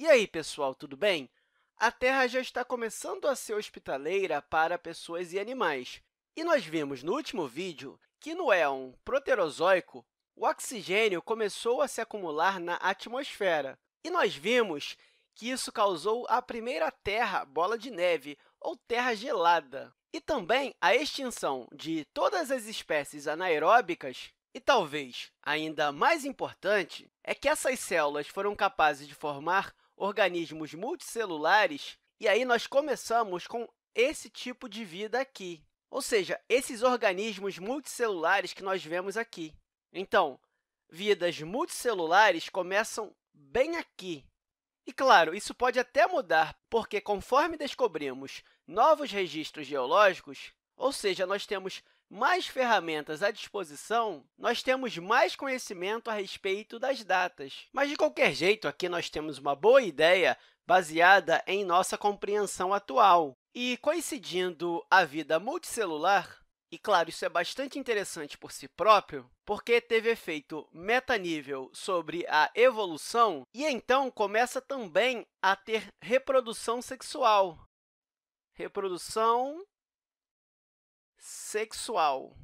E aí, pessoal, tudo bem? A Terra já está começando a ser hospitaleira para pessoas e animais. E nós vimos no último vídeo que, no éon proterozoico, o oxigênio começou a se acumular na atmosfera. E nós vimos que isso causou a primeira Terra bola de neve, ou Terra gelada, e também a extinção de todas as espécies anaeróbicas e talvez ainda mais importante é que essas células foram capazes de formar organismos multicelulares, e aí nós começamos com esse tipo de vida aqui, ou seja, esses organismos multicelulares que nós vemos aqui. Então, vidas multicelulares começam bem aqui. E, claro, isso pode até mudar, porque conforme descobrimos novos registros geológicos, ou seja, nós temos mais ferramentas à disposição, nós temos mais conhecimento a respeito das datas. Mas, de qualquer jeito, aqui nós temos uma boa ideia baseada em nossa compreensão atual. E, coincidindo a vida multicelular, e, claro, isso é bastante interessante por si próprio, porque teve efeito metanível sobre a evolução e, então, começa também a ter reprodução sexual. Reprodução sexual.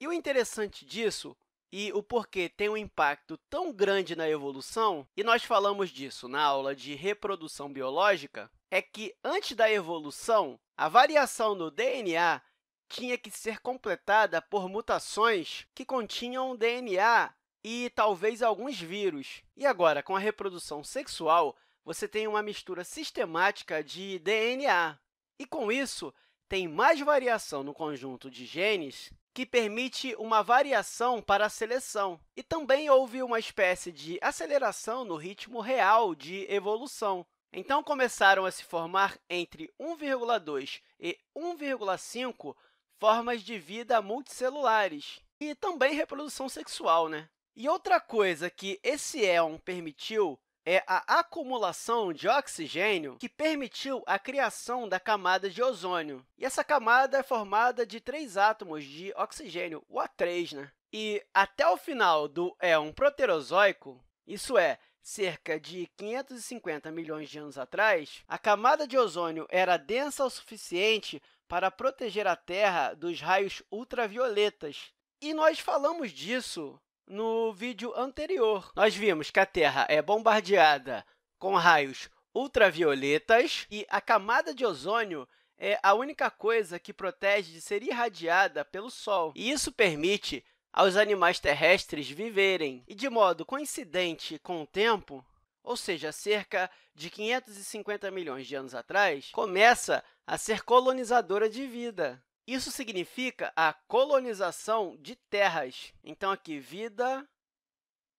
E o interessante disso e o porquê tem um impacto tão grande na evolução, e nós falamos disso na aula de reprodução biológica, é que antes da evolução, a variação no DNA tinha que ser completada por mutações que continham DNA e talvez alguns vírus. E agora, com a reprodução sexual, você tem uma mistura sistemática de DNA. E com isso, tem mais variação no conjunto de genes que permite uma variação para a seleção. E também houve uma espécie de aceleração no ritmo real de evolução. Então, começaram a se formar entre 1,2 e 1,5 formas de vida multicelulares e também reprodução sexual. Né? E outra coisa que esse éon permitiu é a acumulação de oxigênio que permitiu a criação da camada de ozônio. E essa camada é formada de três átomos de oxigênio, o A3. Né? E até o final do éon proterozoico, isso é, cerca de 550 milhões de anos atrás, a camada de ozônio era densa o suficiente para proteger a Terra dos raios ultravioletas. E nós falamos disso no vídeo anterior, nós vimos que a Terra é bombardeada com raios ultravioletas e a camada de ozônio é a única coisa que protege de ser irradiada pelo Sol. E isso permite aos animais terrestres viverem. E, de modo coincidente com o tempo, ou seja, cerca de 550 milhões de anos atrás, começa a ser colonizadora de vida. Isso significa a colonização de terras. Então, aqui, vida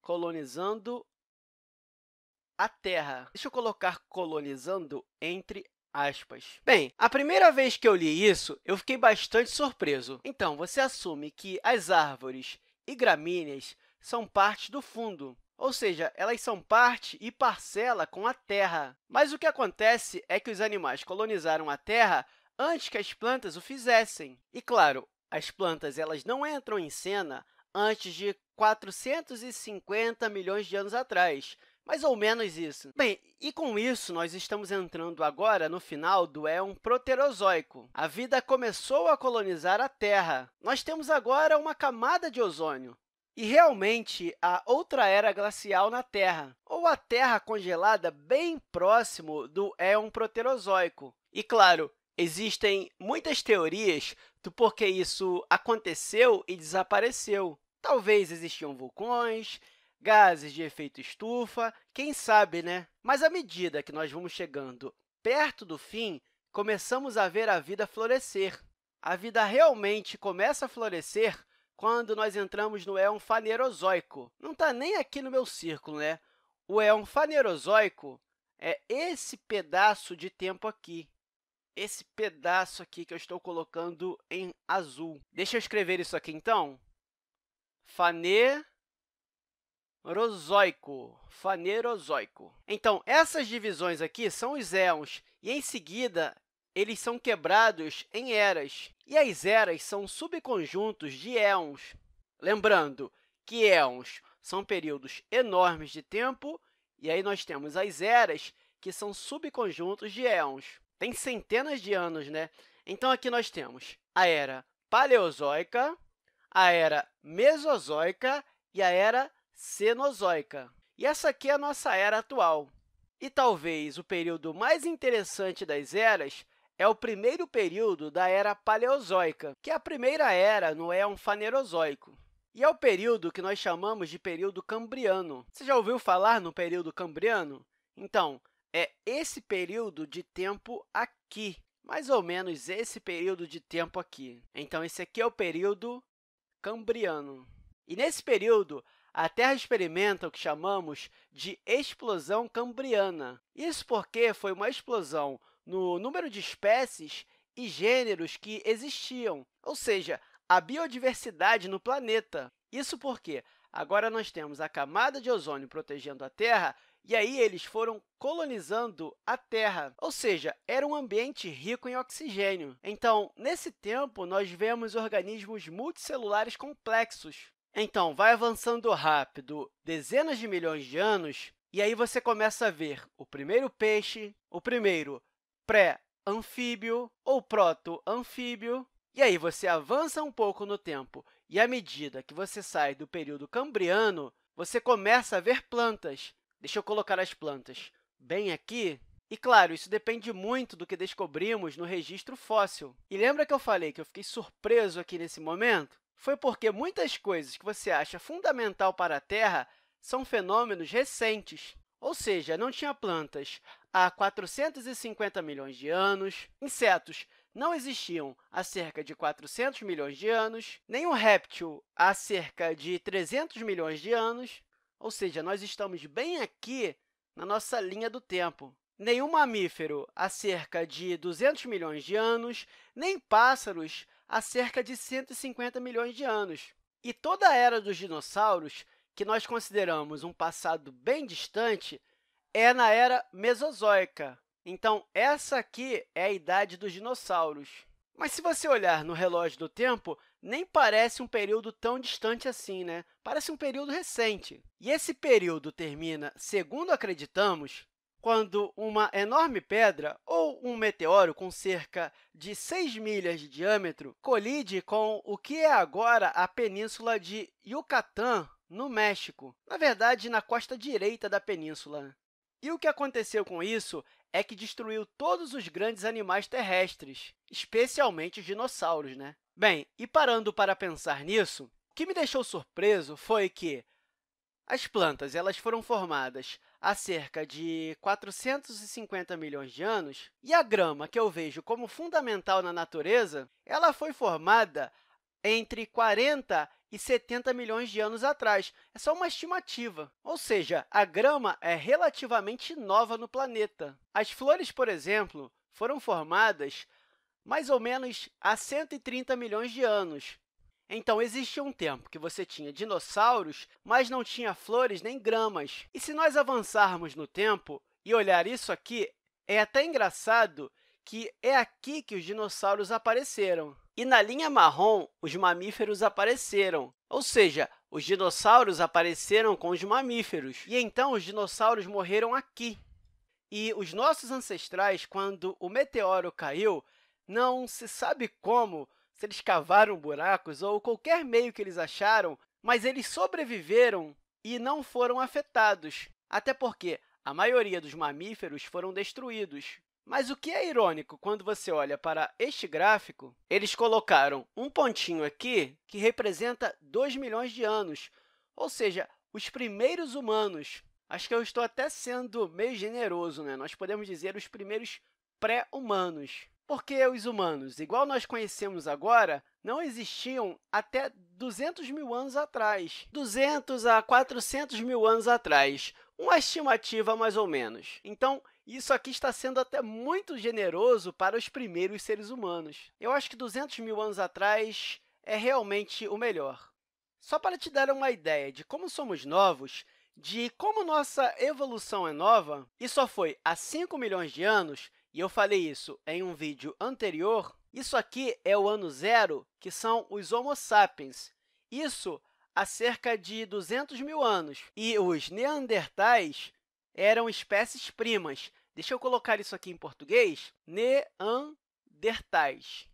colonizando a terra. Deixa eu colocar colonizando entre aspas. Bem, a primeira vez que eu li isso, eu fiquei bastante surpreso. Então, você assume que as árvores e gramíneas são parte do fundo, ou seja, elas são parte e parcela com a terra. Mas o que acontece é que os animais colonizaram a terra antes que as plantas o fizessem. E, claro, as plantas elas não entram em cena antes de 450 milhões de anos atrás, mais ou menos isso. Bem, e com isso, nós estamos entrando agora no final do Éon Proterozoico. A vida começou a colonizar a Terra. Nós temos agora uma camada de ozônio. E, realmente, há outra era glacial na Terra, ou a Terra congelada bem próximo do Éon Proterozoico. E, claro, Existem muitas teorias do porquê isso aconteceu e desapareceu. Talvez existiam vulcões, gases de efeito estufa, quem sabe, né? Mas à medida que nós vamos chegando perto do fim, começamos a ver a vida florescer. A vida realmente começa a florescer quando nós entramos no éon fanerozoico. Não está nem aqui no meu círculo, né? O éon fanerozoico é esse pedaço de tempo aqui esse pedaço aqui que eu estou colocando em azul. Deixa eu escrever isso aqui, então. Fanerozoico. Fanerozoico. Então, essas divisões aqui são os éons, e, em seguida, eles são quebrados em eras. E as eras são subconjuntos de éons. Lembrando que éons são períodos enormes de tempo, e aí nós temos as eras, que são subconjuntos de éons tem centenas de anos, né? Então, aqui nós temos a Era Paleozoica, a Era Mesozoica e a Era Cenozoica. E essa aqui é a nossa era atual. E talvez o período mais interessante das eras é o primeiro período da Era Paleozoica, que é a primeira era no Éon Fanerozoico. E é o período que nós chamamos de período cambriano. Você já ouviu falar no período cambriano? Então, é esse período de tempo aqui, mais ou menos esse período de tempo aqui. Então, esse aqui é o período cambriano. E nesse período, a Terra experimenta o que chamamos de explosão cambriana. Isso porque foi uma explosão no número de espécies e gêneros que existiam, ou seja, a biodiversidade no planeta. Isso porque agora nós temos a camada de ozônio protegendo a Terra e aí eles foram colonizando a Terra, ou seja, era um ambiente rico em oxigênio. Então, nesse tempo, nós vemos organismos multicelulares complexos. Então, vai avançando rápido dezenas de milhões de anos, e aí você começa a ver o primeiro peixe, o primeiro pré-anfíbio ou proto-anfíbio, e aí você avança um pouco no tempo, e à medida que você sai do período Cambriano, você começa a ver plantas, Deixa eu colocar as plantas bem aqui. E, claro, isso depende muito do que descobrimos no registro fóssil. E lembra que eu falei que eu fiquei surpreso aqui nesse momento? Foi porque muitas coisas que você acha fundamental para a Terra são fenômenos recentes. Ou seja, não tinha plantas há 450 milhões de anos, insetos não existiam há cerca de 400 milhões de anos, nenhum réptil há cerca de 300 milhões de anos, ou seja, nós estamos bem aqui na nossa linha do tempo. Nenhum mamífero há cerca de 200 milhões de anos, nem pássaros há cerca de 150 milhões de anos. E toda a era dos dinossauros, que nós consideramos um passado bem distante, é na era Mesozoica. Então, essa aqui é a idade dos dinossauros. Mas se você olhar no relógio do tempo, nem parece um período tão distante assim, né? Parece um período recente. E esse período termina, segundo acreditamos, quando uma enorme pedra ou um meteoro com cerca de 6 milhas de diâmetro colide com o que é agora a península de Yucatán, no México, na verdade, na costa direita da península. Né? E o que aconteceu com isso é que destruiu todos os grandes animais terrestres, especialmente os dinossauros. Né? Bem, e parando para pensar nisso, o que me deixou surpreso foi que as plantas elas foram formadas há cerca de 450 milhões de anos, e a grama, que eu vejo como fundamental na natureza, ela foi formada entre 40 e 70 milhões de anos atrás. É só uma estimativa. Ou seja, a grama é relativamente nova no planeta. As flores, por exemplo, foram formadas mais ou menos há 130 milhões de anos. Então, existia um tempo que você tinha dinossauros, mas não tinha flores nem gramas. E se nós avançarmos no tempo e olhar isso aqui, é até engraçado que é aqui que os dinossauros apareceram. E na linha marrom, os mamíferos apareceram, ou seja, os dinossauros apareceram com os mamíferos, e então os dinossauros morreram aqui. E os nossos ancestrais, quando o meteoro caiu, não se sabe como, se eles cavaram buracos ou qualquer meio que eles acharam, mas eles sobreviveram e não foram afetados, até porque a maioria dos mamíferos foram destruídos. Mas o que é irônico quando você olha para este gráfico, eles colocaram um pontinho aqui que representa 2 milhões de anos, ou seja, os primeiros humanos. Acho que eu estou até sendo meio generoso, né? Nós podemos dizer os primeiros pré-humanos porque os humanos, igual nós conhecemos agora, não existiam até 200 mil anos atrás, 200 a 400 mil anos atrás, uma estimativa mais ou menos. Então, isso aqui está sendo até muito generoso para os primeiros seres humanos. Eu acho que 200 mil anos atrás é realmente o melhor. Só para te dar uma ideia de como somos novos, de como nossa evolução é nova, e só foi há 5 milhões de anos e eu falei isso em um vídeo anterior, isso aqui é o ano zero, que são os Homo sapiens. Isso há cerca de 200 mil anos. E os Neandertais eram espécies primas. Deixa eu colocar isso aqui em português. Neandertais.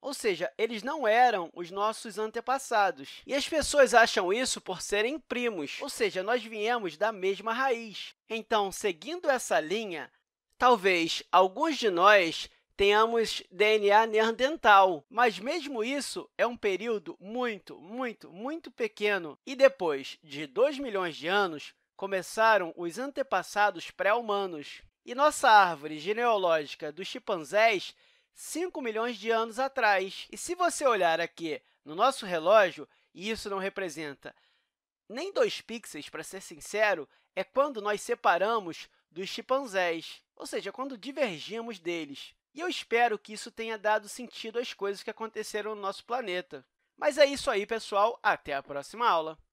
Ou seja, eles não eram os nossos antepassados. E as pessoas acham isso por serem primos, ou seja, nós viemos da mesma raiz. Então, seguindo essa linha, Talvez alguns de nós tenhamos DNA neandertal, mas mesmo isso é um período muito, muito, muito pequeno. E depois de 2 milhões de anos, começaram os antepassados pré-humanos. E nossa árvore genealógica dos chimpanzés 5 milhões de anos atrás. E se você olhar aqui no nosso relógio, e isso não representa nem 2 pixels, para ser sincero, é quando nós separamos dos chimpanzés ou seja, quando divergimos deles. E eu espero que isso tenha dado sentido às coisas que aconteceram no nosso planeta. Mas é isso aí, pessoal. Até a próxima aula!